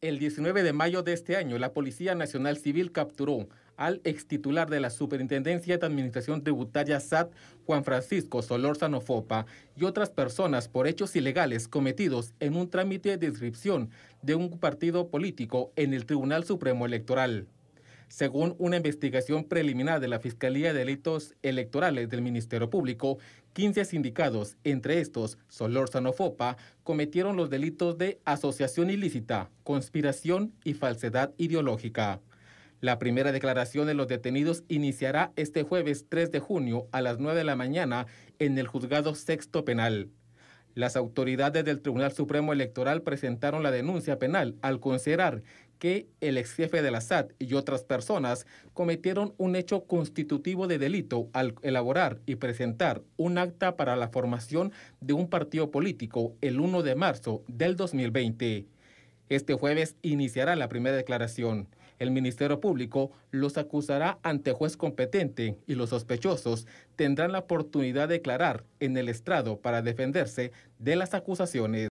El 19 de mayo de este año, la Policía Nacional Civil capturó al extitular de la Superintendencia de Administración Tributaria SAT, Juan Francisco Solórzano Fopa, y otras personas por hechos ilegales cometidos en un trámite de inscripción de un partido político en el Tribunal Supremo Electoral según una investigación preliminar de la Fiscalía de Delitos Electorales del Ministerio Público, 15 sindicados, entre estos Solórzano Fopa, cometieron los delitos de asociación ilícita, conspiración y falsedad ideológica. La primera declaración de los detenidos iniciará este jueves 3 de junio a las 9 de la mañana en el juzgado sexto penal. Las autoridades del Tribunal Supremo Electoral presentaron la denuncia penal al considerar que el ex jefe de la SAT y otras personas cometieron un hecho constitutivo de delito al elaborar y presentar un acta para la formación de un partido político el 1 de marzo del 2020. Este jueves iniciará la primera declaración. El Ministerio Público los acusará ante juez competente y los sospechosos tendrán la oportunidad de declarar en el estrado para defenderse de las acusaciones.